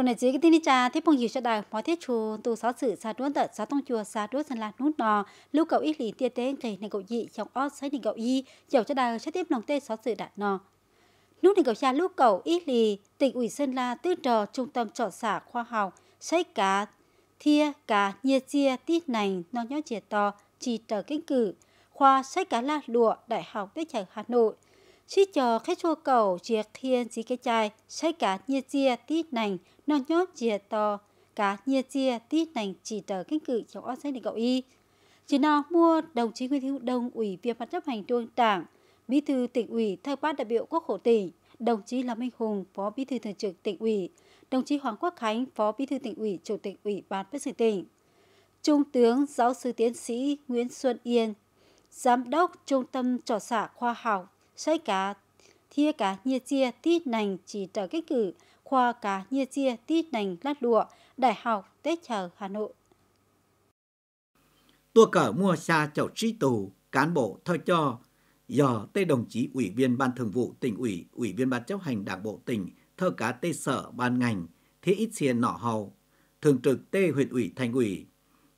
cho nên dưới cái tin cha thế phong hiểu cho đời phó thiết chu tu sáu sự sa đuôn tật sáu tông chùa sa đuôn sân lạc nút nò lưu cầu ít lì tia tế kề nên cậu dị trong ót sấy nên cậu y chầu cho đời sẽ tiếp lòng tê sáu sự đạt nò nút nên cậu cha lưu cầu ít lì tỉnh ủy sơn la tư trò trung tâm trọ xã khoa học sấy cá thia cá nhiệt chia tít nành non nhỏ chè to chỉ trở kinh cử khoa sách cá la lụa đại học tết trẻ hà nội chỉ cho khách chua cầu chia khiên chỉ cái chai xây cả nhiệt chia tít nành nó nhót chia to cả nhiệt chia tít nành chỉ tờ cánh cử cho ớt sách định cậu y chỉ nào mua đồng chí Nguyễn Hữu Đông ủy viên ban chấp hành trung đảng bí thư tỉnh ủy thay ban đại biểu quốc hội tỉnh đồng chí Lâm Minh Hùng phó bí thư thường trực tỉnh ủy đồng chí Hoàng Quốc Khánh phó bí thư tỉnh ủy chủ tịch ủy ban bất sự tỉnh trung tướng giáo sư tiến sĩ Nguyễn Xuân Yên giám đốc trung tâm trò xả khoa học sai cả thia cả nhia chia tít nành chỉ trở cái cử khoa cả nhia chia tít nành lát lụa đại học tết chờ hà nội tua cờ mua xa chậu trí tù cán bộ thôi cho do tê đồng chí ủy viên ban thường vụ tỉnh ủy ủy viên ban chấp hành đảng bộ tỉnh thơ cá tê sở ban ngành thế ít xiên nọ hầu thường trực tê huyện ủy thành ủy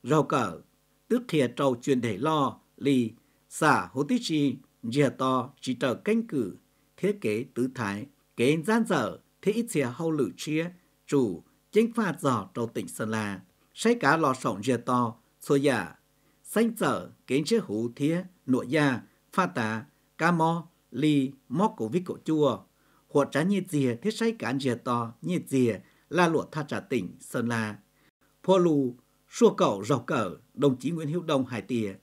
rau cờ tước thìa trầu truyền để lo lì xả hố tí chi giờ to chỉ tờ canh cử thiết kế tứ thái kế gian dở thế ít xìa hậu lử chia chủ chính phạt giỏ đầu tỉnh sơn la say cá lò sổng giờ to xô giả xanh dở kế chế hú thía nội gia pha tá ca mo li móc cổ vít cổ chua hoặc trái nhiệt dìa thiết say cá giờ to nhiệt dìa la lụa tha trả tỉnh sơn la phô lù xua cẩu rầu cờ đồng chí nguyễn hữu đông hải tìa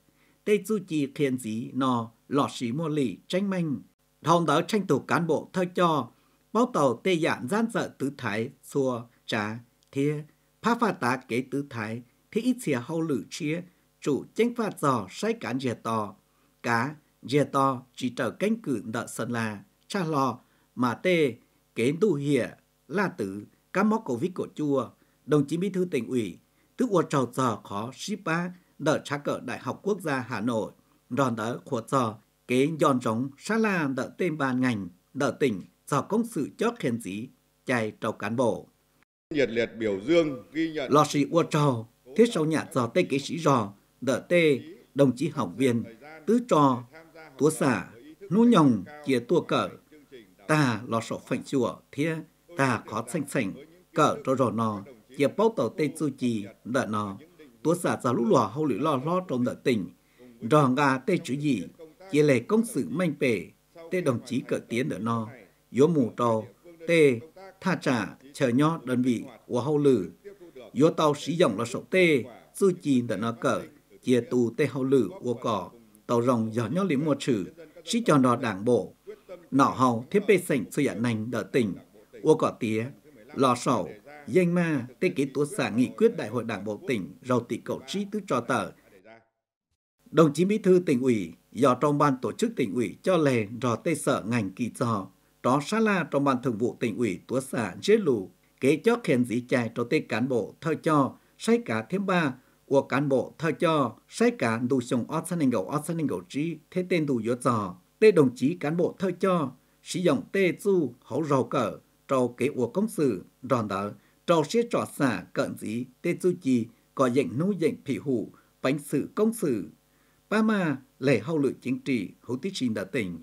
tây du chi thiên dí no lọ sĩ mô lì tranh minh. Thông tớ tranh tù cán bộ thơ cho, báo tàu tê dạng gian dợ tứ thái, xua, trà, thia, phá phá tá kế tứ thái, thì ít xìa hâu lử chia, chủ tranh phạt giò say cán dìa to Cá, dìa to chỉ trở canh cử nợ sân là, cha lò, mà tê, kế tu hìa, la tử, cá móc cổ vít cổ chua, đồng chí bí thư tỉnh ủy, tức uột trầu giò khó ship ba đợt trá cờ Đại học Quốc gia Hà Nội ròn đỡ của giò kế dọn trống xa la đỡ tên bàn ngành đỡ tỉnh do công sự chót khen dí chạy trầu cán bộ nhiệt liệt biểu dương ghi nhận lò sĩ ua trò thiết sau nhà giò tê kế sĩ giò đỡ tê đồng chí học viên tứ trò túa xả nú nhồng chia tua cỡ ta lò sổ phảnh chùa thia ta khó xanh xảnh cỡ trò rò nò chia bóc tàu tê chu trì đỡ nò túa xả giò lũ lò hậu lũ lo lo trong đỡ tỉnh rong ga tê chủ gì chỉ lệ công sự manh bể tê đồng chí cỡ tiến ở no gió mù trò tê tha trả chờ nho đơn vị của hậu lử gió tàu sử dụng là sổ tê su chi ở nó cỡ chia tù tê hậu lử của cỏ tàu rồng gió nho lý mua trừ sĩ cho nó đảng bộ nọ hầu thiết bê sảnh sự giả nành đỡ tỉnh ua cỏ tía lò sầu danh ma tê ký tố xã nghị quyết đại hội đảng bộ tỉnh rầu tị cậu trí tứ cho tờ Đồng chí Bí thư tỉnh ủy do trong ban tổ chức tỉnh ủy cho lề rò tê sở ngành kỳ trò, đó xa la trong ban thường vụ tỉnh ủy tủa xã dễ lù, kế cho khen dĩ chài cho tê cán bộ thơ cho, say cả thêm ba, của cán bộ thơ cho, say cả đủ sông ọt sân hình gầu ọt sân hình gầu trí, thế tên đủ yếu trò, tê đồng chí cán bộ thơ cho, sử dụng tê du hậu rầu cờ trâu kế của công sự, ròn đỡ, trâu xế trò xả cận dĩ, tê du chi, có dệnh nô dệnh phỉ hủ, bánh sự công sự, ba ma lệ hậu lự chính trị hữu tiết trình đã tỉnh.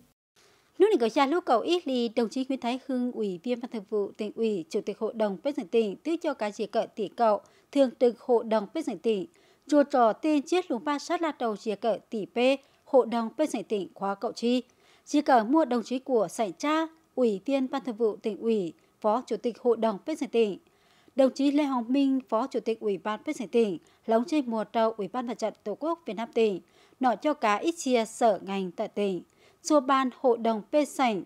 Lúc này có gia lúc cầu ít ly, đồng chí Nguyễn Thái Hưng, Ủy viên Ban Thường vụ tỉnh ủy, Chủ tịch Hội đồng Bếp dân tỉnh, tư cho cá chỉ cỡ tỷ cậu, Thường trực Hội đồng Bếp dân tỉnh, chùa trò tên chiếc lùng ba sát là đầu chỉ cỡ tỷ P, Hội đồng Bếp dân tỉnh khóa cậu chi. Chỉ cỡ mua đồng chí của sảnh cha, Ủy viên Ban Thường vụ tỉnh ủy, Phó Chủ tịch Hội đồng Bếp dân tỉnh, đồng chí Lê Hồng Minh, Phó Chủ tịch Ủy ban Bếp dân tỉnh, lóng trên mùa trầu Ủy ban Mặt trận Tổ quốc Việt Nam tỉnh, nó cho cá ít chia sở ngành tại tỉnh, xua ban hội đồng phê sảnh.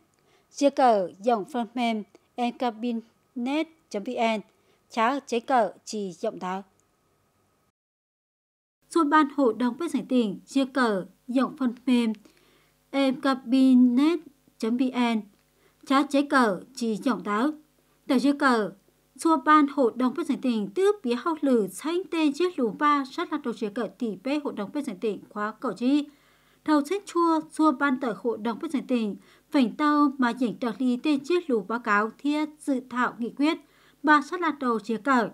Chia cờ dòng phần mềm encabinet.vn, cháu chế cờ chỉ Giọng đáo. Xua ban hội đồng phê sảnh tỉnh, chia cờ dòng phần mềm encabinet.vn, cháu chế cờ chỉ Giọng đáo. Tờ chia cờ Chua ban hội đồng phê chuẩn tỉnh tiếp phía hậu lử xanh tên chiếc lù ba sát là đầu chế cỡ tỷ bê hội đồng phê chuẩn tỉnh khóa cầu chi. Đầu chết chua, chua ban tờ hội đồng phê chuẩn tỉnh, phảnh tàu mà dành trợ lý tên chiếc lù báo cáo thiết dự thảo nghị quyết ba sát là đầu chế cỡ.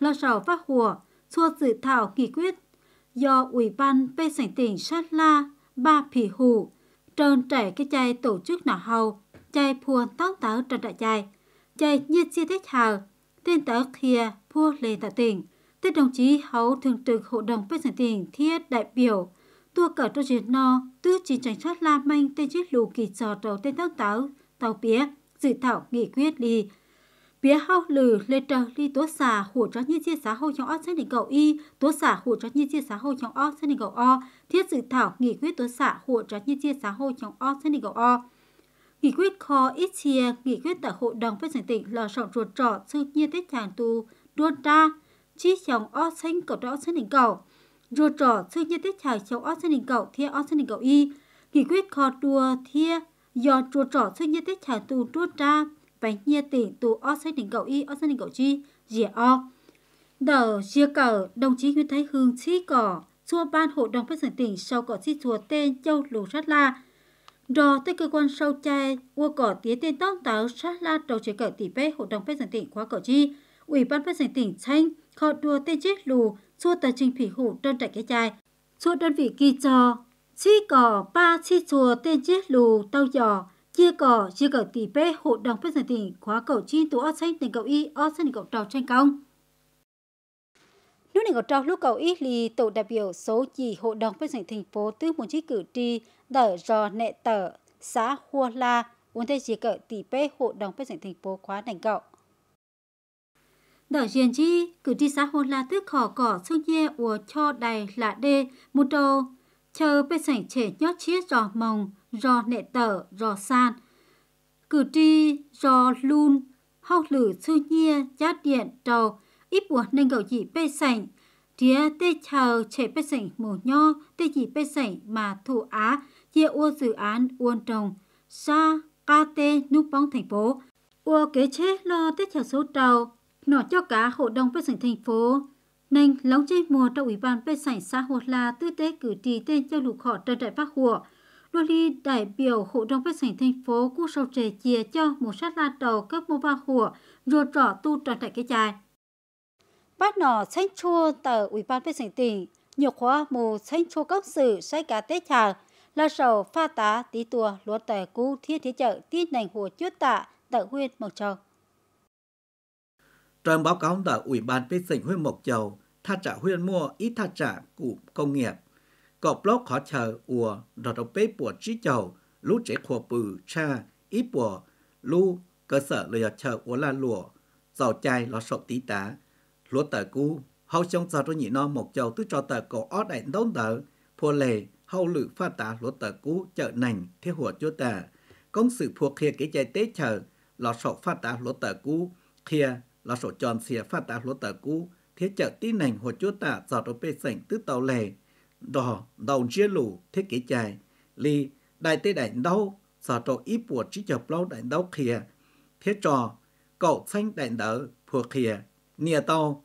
Lo sầu phát hùa, chua dự thảo nghị quyết do Ủy ban phê chuẩn tỉnh sát la ba phỉ hù trơn trẻ cái chai tổ chức nào hầu chai phuôn tóc táo trần đại chai chai nhiệt si thích hào tên tớ kia vua lê tạ tỉnh tên đồng chí hấu thường trực hội đồng phê sản tỉnh thiết đại biểu tua cờ trô chiến no tư chỉ tranh sát la manh tên chiếc lù kỳ trò trầu tên tắc táo tàu pía dự thảo nghị quyết đi pía hao lử lê trờ ly tố xà hồ cho như chia xá hô trong o xác định cầu y tố xả hồ cho như chia xá hô trong o xác định cầu o thiết dự thảo nghị quyết tố xả hồ cho như chia xá hô trong o xác định cầu o Nghị quyết kho ít chia, nghị quyết tại Hội đồng Phát triển tỉnh là sọng ruột trọ sư nhiên tích hàng tu đua ra, chi chồng o sinh cầu đó sinh đình cầu. Ruột trọ sư nhiên tích hàng chồng o sinh đỉnh cầu thia o sinh đỉnh cầu y. Nghị quyết kho đua thia do ruột trọ sư nhiên tích hàng tu đua ra và nhiên tỉnh tu o sinh đỉnh cầu y o sinh đỉnh cầu chi dìa o. Đầu chia cờ, đồng chí Nguyễn Thái Hương chi cỏ, xua ban Hội đồng Phát triển tỉnh sau cỏ chi chùa tên Châu Lù Sát La, Rõ tới cơ quan sâu chai, qua cỏ tiến tên tóc táo sát la trầu chế cỡ tỷ bế hội đồng phép sản tỉnh khóa cỏ chi. Ủy ban phép sản tỉnh tranh, khó đua tên chết lù, xua tờ trình phỉ hủ đơn trạch cái chai. Xua đơn vị kỳ trò, chi cỏ ba chi chùa tên chết lù tàu giò, chia cỏ chia cỡ tỷ bế hội đồng phép sản tỉnh khóa cỏ chi tù ớt xanh tình cậu y ớt xanh cậu trò tranh công. Lúc này ngọt trọc lúc cầu ít lì tổ đại biểu số chỉ hội đồng bên thành phố tư muốn chí cử tri đỡ rò nệ tờ xã Hua La, uống thay chỉ cỡ tỷ bê hội đồng bên thành phố khóa thành cậu. Đỡ diện chi, cử tri xã Hua La tức khỏ cỏ xương dê ua cho đầy là đê, một đồ, chờ bên sảnh trẻ nhót chiết giò mồng, giò nệ tờ, giò san. Cử tri giò luôn hóc lử xương dê, chát điện, trầu, ít buồn nên gầu dị bê sảnh. Tía tê chờ trẻ bê sảnh mù nho, tê dị bê sảnh mà thủ á, chia ua dự án uôn trồng, sa ca tê núp bóng thành phố. Ua kế chế lo tê chờ số trầu, nọ cho cả hội đồng bê sảnh thành phố. Nên lóng chê mùa trong ủy ban bê sảnh xã hội là tư tế cử trì tên cho lục họ trần đại phát hùa. Đô ly đại biểu hội đồng phát sảnh thành phố cũng sau trẻ chia cho một sát la đầu cấp mô ba hùa, rồi trỏ tu trần trại cái chài bắt nọ sánh chua tờ ủy ban phê sảnh tỉnh nhiều khóa mù sánh chua cấp sự sai cả tết trà là sầu pha tá tí tua lúa tờ cú thiết thế chợ tiết nành hồ chốt tạ tờ huyên mộc châu trong báo cáo tờ ủy ban phê sảnh huyên mộc châu tha trả huyên mua ít tha trả cụ công nghiệp có lốc khó chờ ùa đỏ đọc bế bùa trí chầu lũ trẻ khổ bự cha ít bùa lũ cơ sở lời chờ ùa la lùa giàu chai lọ sọc tí tá lúa tờ cu hầu trong giờ tôi nhị nó một chầu tứ cho tờ cổ ó đại đón tờ phù lề hầu lự pha tả lúa tờ cu chợ nành thế hùa chúa tờ công sự phù kia cái chạy tế chờ lọ sổ pha tả lúa tờ cu kia lọ sổ tròn xìa pha tả lúa tờ cu thế chợ tí nành hùa chúa tả giờ tôi bê sảnh tứ tàu lề đỏ đầu chia lù thế kế chạy li đại tế đại đâu giờ tôi ít buộc chỉ chập lâu đại đâu kia thế trò cậu xanh đại đỡ phù kia nia tàu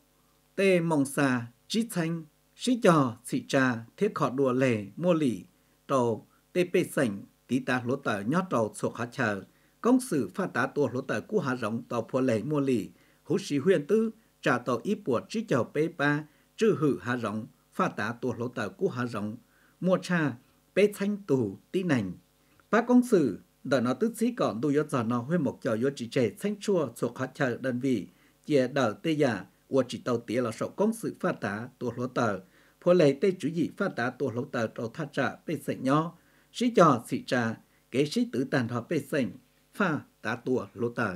tê mong xa chí thanh sĩ trò sĩ trà thiết khó đùa lề mua lì tàu tê bê sảnh tí ta lỗ tờ nhót tàu sổ khá chờ công sự pha tá tua lỗ tờ cú hà rộng tàu phua lề mua lì hú sĩ huyền tư trà tàu ít bùa chí trò pê ba chư hử hà rộng pha tá tua lỗ tờ cú hà rộng mua cha pê thanh tù tí nành ba công sự đã nó tức sĩ còn đu yếu giờ nó huy một trò yếu chỉ trẻ thanh chua sổ khá chờ đơn vị chia đỡ tê giả của chỉ tàu tía là sổ công sự phát tá tổ lỗ tờ, phố lấy tây chủ dị phát tá tổ lỗ tờ trầu tha trạ bê sệnh nhó, sĩ trò sĩ trà, kế sĩ tử tàn họ bê sệnh, pha tá tổ lỗ tờ.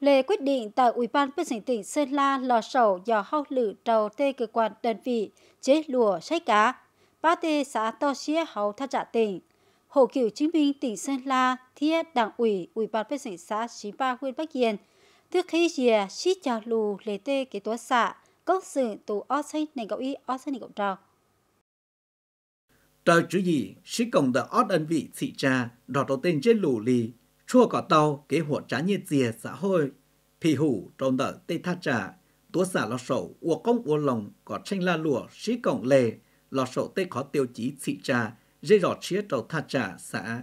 Lệ quyết định tại Ủy ban Bất tỉnh tỉnh Sơn La lò sầu do hậu lử trầu tê cơ quan đơn vị chế lùa sách cá, ba tê xã to xía hậu tha trạ tỉnh. Hồ cựu chính minh tỉnh Sơn La thiết đảng ủy Ủy ban Bất sinh xã 93 huyện Bắc Yên – Thức khi dìa xí chào lù lề tê cái tố xạ, cốc sự tù ó xây này cậu y ó xây này cậu trò. Trời chữ gì, xí cộng đờ ót đơn vị thị trà, đỏ đầu tên trên lù lì, chua cỏ tàu cái hộ trả nhiệt dìa xã hội, phì hủ trong đờ tê tha trà, tố xạ lò sổ uổng công uổng lòng, có tranh la lùa xí cộng lề, lò sổ tê khó tiêu chí thị trà, dây rọt chia trầu tha trà xã.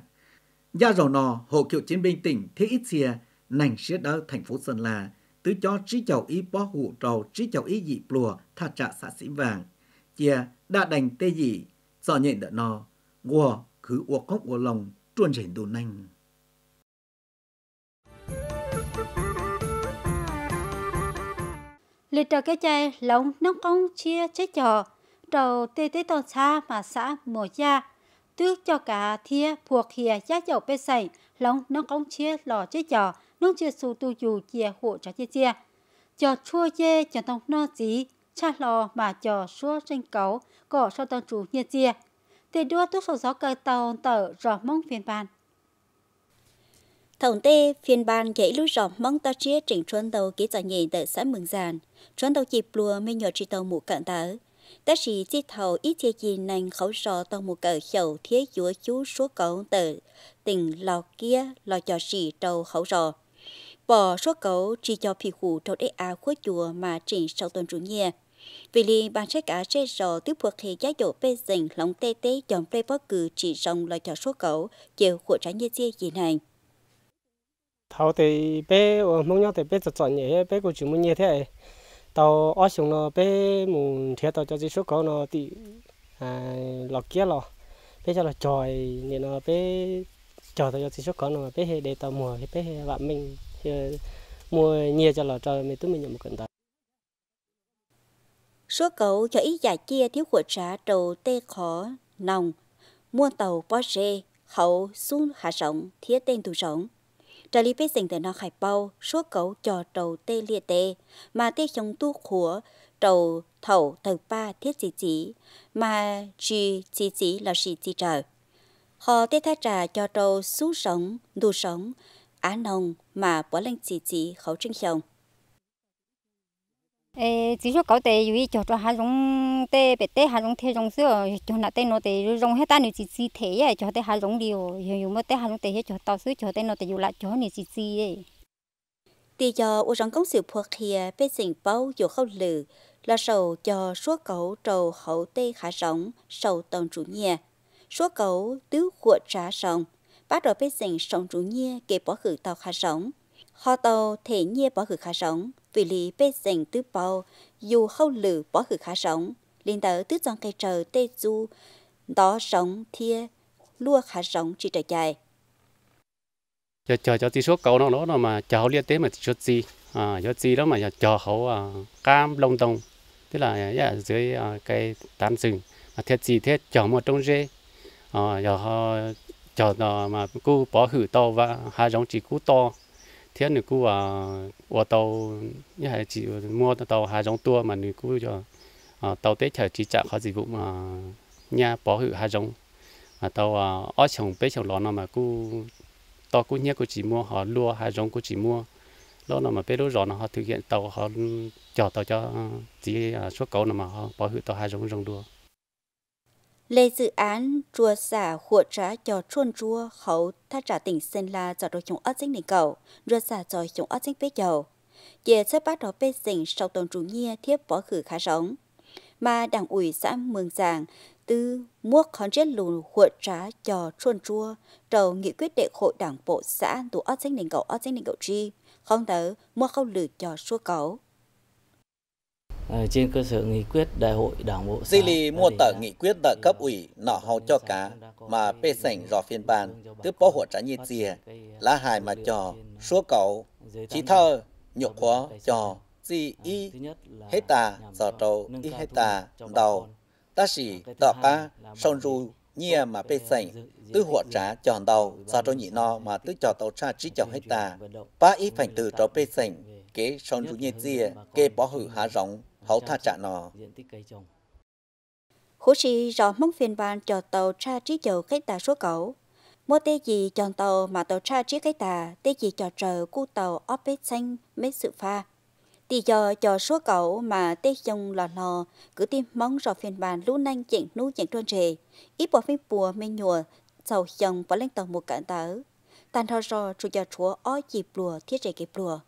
Gia giàu nò, hộ kiệu chiến binh tỉnh thế ít xìa, nành xế đỡ thành phố Sơn La, tứ cho trí chầu ý bó hụ trầu trí chầu ý dị plùa tha trạ xã sĩ vàng. Chia đã đành tê dị, do nhện đỡ no, gùa cứ uộc khóc uộc lòng, truôn rảnh đồ nành. Lì trò cái chai lóng nóng công chia chế trò, trầu tê tê tàu xa mà xã mùa gia, tước cho cả thia buộc hìa giá dầu bê sảy, lóng nóng công chia lò chế trò, nông chia số tu dù chia hộ trả chia chia cho chua chê cho tông no gì cha lò mà cho xua tranh cấu cỏ sau tông chủ như chia để đưa tốt số gió cây tàu tờ rõ mong phiên bản Thống tê phiên bản dễ lưu rộng mong ta chia trình chuẩn đầu ký giải nhị tại xã Mường Giàn, chuẩn đầu dịp lùa mới nhờ tri tàu mũ cận tớ. Ta chỉ chi thầu ít chia gì nành khẩu sò tàu mũ cờ khẩu thiết chúa chú số cấu tờ tỉnh lò kia lò cho xì trâu khẩu rò bỏ số cấu chỉ cho phi hủ trong đế á khối chùa mà chỉ sau tuần chủ nhẹ. Vì lý bàn sẽ cả sẽ rõ tiếp thuộc hệ giá dụ bê dình lòng tê tê chọn bê bó cử chỉ rong loại cho số cấu chiều của trái như dê gì này. Thảo thì bê, ờ, mong nhau thì bê giật chọn nhẹ, bê của chúng mình nhẹ thế tàu ở xuống nó bé mùng thiệt tàu cho chỉ số có nó thì à lọt kia lọ bé cho là tròi nên nó bé chờ tàu cho chỉ số có nó bé để tàu mùa thì bé bạn mình mua nhiều cho lò trời mới tôi mình nhận một cận tài số cầu cho ý giả chia thiếu của trả trầu tê khó nòng mua tàu bó rê hậu xuống hạ sống thiết tên tù sống trả lý bế sinh từ nó khai bao số cầu cho trầu tê lia tê mà tê trong tu của trầu thầu từ ba thiết chỉ chỉ mà chỉ chỉ chỉ là chỉ chỉ trời họ tê thái trà cho trầu xuống sống đu sống Á Nông mà bỏ lên chỉ chỉ khẩu trưng chồng. Ê, chỉ số cậu tê dù ý cho cho hai giống tê bể tê hai giống thế giống sữa cho nãy tê nó tê giống hết ta nếu chỉ chỉ thế ấy cho tê hai giống điều hiểu hiểu mà tê hai giống tê hết cho tao sữa cho tê nó tê dù lại cho nếu chỉ chỉ ấy. Tì cho u giống công sự thuộc kia bê dình bao dù khâu lử là sầu cho số cậu trầu hậu tê khá giống sầu tông chủ nhà số cậu tứ của trả sống bắt đầu biết rằng sống chủ nhia kể bỏ khử tàu khả sống. Họ tàu thể nhia bỏ khử khả sống, vì lý biết rằng tứ bầu dù hậu lử bỏ khử khả sống. Liên tớ tứ dòng cây trời tê du, đó sống thia, lua khả sống chỉ trời dài. Chờ chờ cho tí số cầu nó nó mà chờ liên tế mà chút gì à chút gì đó mà chờ hậu à, cam lông tông tức là dạ, dưới à, cây tán rừng mà thiết gì thiết chờ một trong rê à giờ họ cho nó mà cứ bỏ hử to và hai giống chỉ cú to thế nữa cứ à ô tàu như là chỉ mua tàu hai giống tua mà nữa cứ cho à, tàu tết trời chỉ trả khó dịch vụ mà nhà bỏ hử hai giống mà tàu à ở trong bế trong lò nó mà cứ to cứ nhé cứ chỉ mua họ lua hai giống cứ chỉ mua đó là mà bế đó rõ nó họ thực hiện tàu họ cho tàu cho à, chỉ à, xuất cầu là mà họ bỏ hử tàu hai giống giống đua Lê dự án chùa xả hủa trá cho chuôn chua khẩu tha trả tỉnh sinh la cho đồ chúng ớt dính đỉnh cầu, rùa xả cho chúng ớt dính bế dầu. Chị sẽ bắt đầu bế dình sau tuần chủ nhia thiếp bỏ khử khá sống Mà đảng ủy xã Mường Giàng tư mua khón chết lù hủa trá cho chuôn chua trầu nghị quyết đệ hội đảng bộ xã tù ớt dính đỉnh cầu ớt dính đỉnh cầu chi, không tớ mua không lử cho chua cầu. Ờ, trên cơ sở nghị quyết đại hội đảng bộ xã. Zili mua tờ nghị quyết tờ cấp ủy nọ hầu cho cá mà bê sảnh dò phiên bàn tức bó hộ trả nhị dìa lá hài mà trò à, số cầu chỉ thơ nhục hóa trò gì y hết tà dò à, trâu y hết tà đầu ta chỉ tọ cá sông ru nhia mà bê sảnh tứ hộ trả tròn đầu dò trâu nhị no mà tứ trò tàu tra trí trò hết tà ba y phảnh từ trò bê sảnh kế sông ru nhiệt dìa kê bó hử há rộng hậu tha trả nọ. Khu sĩ rõ mong phiên bản cho tàu tra trí dầu khách tà số cẩu. Mua tê gì chọn tàu mà tàu tra trí khách tà, tê gì cho trời cu tàu óp bế xanh mấy sự pha. Tì giờ cho số cẩu mà tê dông lò lò, cứ tìm mong rõ phiên bản lũ nanh chuyện nú chuyện trôn rề. Ít bỏ phim bùa mê nhùa, sầu dòng và lên tàu một cản tớ. Tàn thọ rò chủ giờ chúa ó dịp lùa thiết rề kịp lùa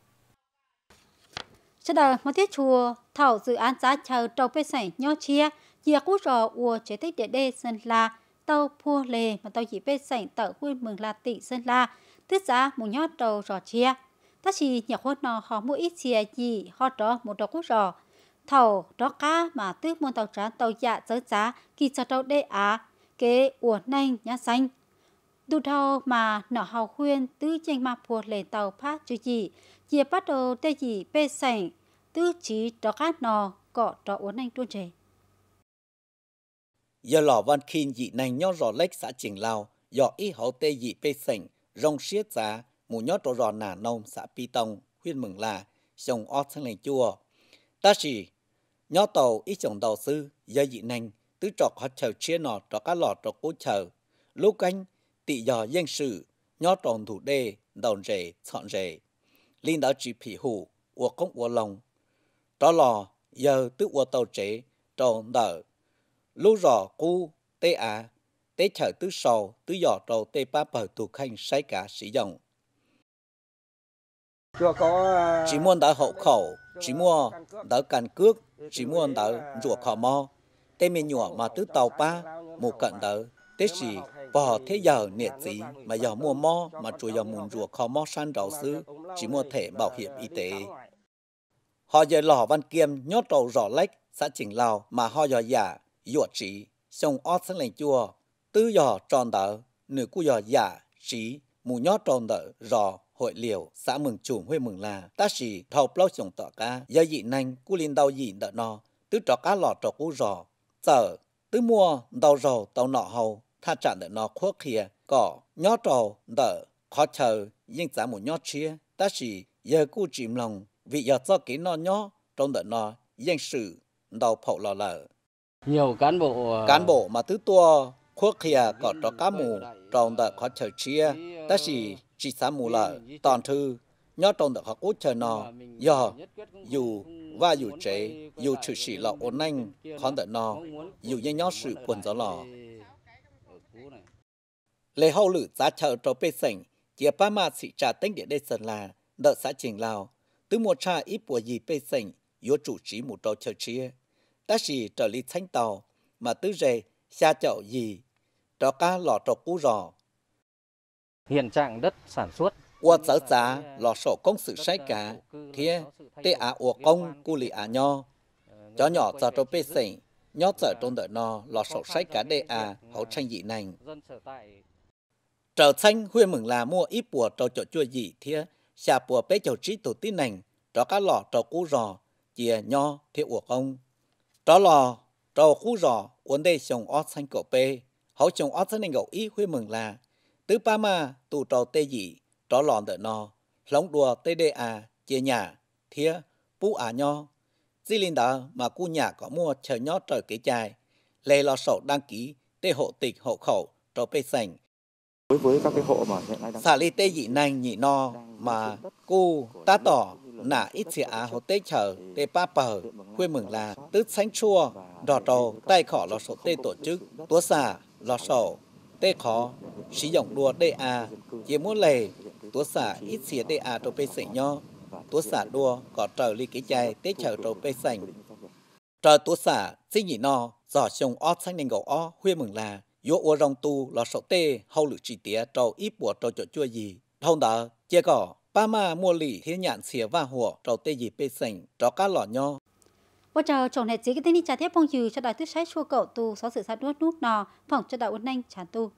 sẽ là một tiết chùa thảo dự án giá chờ trâu bê sảnh nho chia chia cú rò ua chế tích địa đê sơn la tàu pua lề mà tàu chỉ bê sảnh tàu quy mừng là tỷ sơn la tiết giá một nhót trâu rò chia ta chỉ nhà khuôn nó họ mua ít chia gì họ đó một đầu cú rò thầu đó cá mà tứ môn tàu trán tàu dạ giới giá kỳ cho trâu đê á kế ua nanh nhá xanh đu thâu mà nọ hào khuyên tứ tranh mà phù lề tàu phát chú gì Dìa bắt đầu tê dì bê sành tư trí đó khát nò, cọ đó uốn anh tuôn trẻ. Giờ lò văn khinh dị nành nhó rò lách xã triển lao, dọ y hậu tê dị bê sành rong xiết giá, mù nhó trò rò nà nông xã pi tông, huyên mừng là, chồng ót sang lành chua. Ta chỉ, nhó tàu y chồng đầu sư, giờ dị nành, tứ trọc họ chờ chia nò trọ cá lò trò cố chờ. Lúc anh tị dò danh sự, nhó tròn thủ đê, đòn rể, chọn rể linh đạo chỉ phỉ hủ của công của lòng đó là giờ tức của tàu chế tròn nợ, lũ rò cu tê à tế chở tứ sầu tứ giỏ trầu tê ba bờ thuộc khanh sai cả sử dụng chưa có à, chỉ muốn đỡ hậu khẩu chỉ mua đỡ căn cước chỉ mua đỡ à, ruột họ mò tê mình nhỏ mà tứ tàu ba một cận đỡ tê xì bỏ thế giờ nhiệt gì mà giờ mua mò mà chủ giờ muốn rùa khó mò san đầu sư chỉ mua thẻ bảo hiểm y tế họ giờ lò văn kiêm nhốt đầu rõ lách xã chỉnh lào mà họ giờ giả dụa trí xong ót sang lệnh chùa tư giờ tròn tờ nửa cu giờ giả trí mù nhót tròn tờ rõ hội liều xã mừng chủ huê mừng là ta chỉ thầu plau chồng tọa cá giờ dị nanh cu linh đau dị đợ no tứ trọ cá lò trọ cu rò giờ tứ mua đau rầu tàu nọ hầu 他长得那阔气，个鸟巢的 khó chờ nhưng giá một nhót chia ta chỉ giờ cu chìm lòng vì giờ do cái nó nhó trong đợt nó dân sự đầu phậu lò lở nhiều cán bộ ờ, cán bộ mà thứ to khuất kia có cho cá mù trong đợt khó chờ chia ta chỉ chỉ xá mù lở toàn thư nhó trong đợt khó út chờ nó giờ dù và dù chế dù chữ sĩ là ổn anh khó đợt nó dù như nhó sự quần gió lò Lê hậu lử giá chợ trò bê sảnh, chia ba mà sĩ trà tinh địa đây sơn là, nợ xã trình lào, tứ mùa trà ít bùa gì bê sảnh, yếu chủ trí một trò chờ chia. ta chỉ trở lý thanh tàu, mà tứ rề, xa chậu gì, trò ca lò trò cú rò. Hiện trạng đất sản xuất qua giá giá lò sổ công sự sai cả, thế tê á ua công cu lì á nho. Chó nhỏ giờ trò bê sảnh, nhót sở trong đợi nó lò sổ sai cả đê à hậu tranh dị nành trở xanh huy mừng là mua ít bùa trò chỗ chua gì thia xà bùa bé chầu trí tổ tí nành trò cá lò trò cú rò chìa nho thiệu uộc ông trò lò trò cú rò uốn đây chồng ót xanh cổ bê hậu chồng ót xanh gậu ý huy mừng là tứ ba ma tù trò tê dị trò lò đợi nò lóng đùa tê đê à chìa nhà thia bú à nho di linh đó mà cu nhà có mua chờ nho trời kế chài lê lò sổ đăng ký tê hộ tịch hộ khẩu trò bê sành Đối với các cái hộ mà hiện nay đang... Xả lì tê dị nành nhị no mà cu tá tỏ nà ít xịa á hồ tê chở tê pa pờ quê mừng là tứ sánh chua đỏ trầu tay khỏ lò sổ tê tổ chức tố xả lò sổ tê khó sử dụng đua đê a chỉ muốn lề tố xả ít xịa đê a trô bê sẻ nho tố xả đua có trở ly cái chai tê chở trô bê sành trở tố xả xin nhị no giỏ chồng ót sánh nền gầu ó khuya mừng là yo wo rong tu là sợ tê hậu lự chi tía trâu ít bùa trâu cho chua gì thông đó che cỏ ba ma mua lì thiên nhạn xìa và hùa trâu tê gì bê sành trâu cá lỏ nho và chờ chồng này chỉ cái tên ni trả thép phong dư cho đại tuyết sái chua cậu tu xóa sự sát đuốt nút nò phòng cho đại uốn nhanh trả tu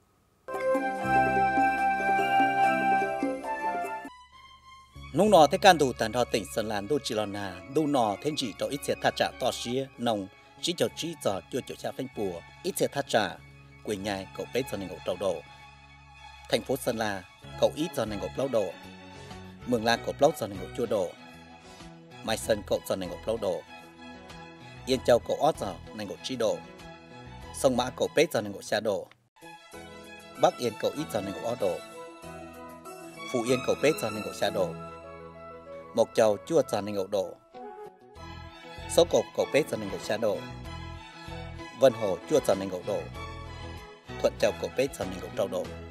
nung nò thế can đủ tàn thọ tỉnh sơn lan đu chỉ lòn nà đu nò thiên chỉ cho ít sẽ thà trả to xía nồng chỉ cho chỉ giờ chưa cha phanh bùa ít sẽ thà trả quê nhai cậu bé do nành cậu trầu đổ. Thành phố Sơn La, cậu ít do nành cậu lâu đổ. Mường La cậu lâu do nành cậu chua đổ. Mai Sơn cậu do nành cậu lâu đổ. Yên Châu cậu ót giờ nành cậu chi đổ. Sông Mã cậu bé do nành cậu xa đổ. Bắc Yên cậu ít giờ nành cậu ót đổ. Phú Yên cậu bé do nành cậu xa đổ. Mộc Châu chua do nành cậu đổ. Số cột cậu bé do nành cậu xa đổ. Vân Hồ chua giòn nành gậu đổ 거쩌고 베이스하는 걱정도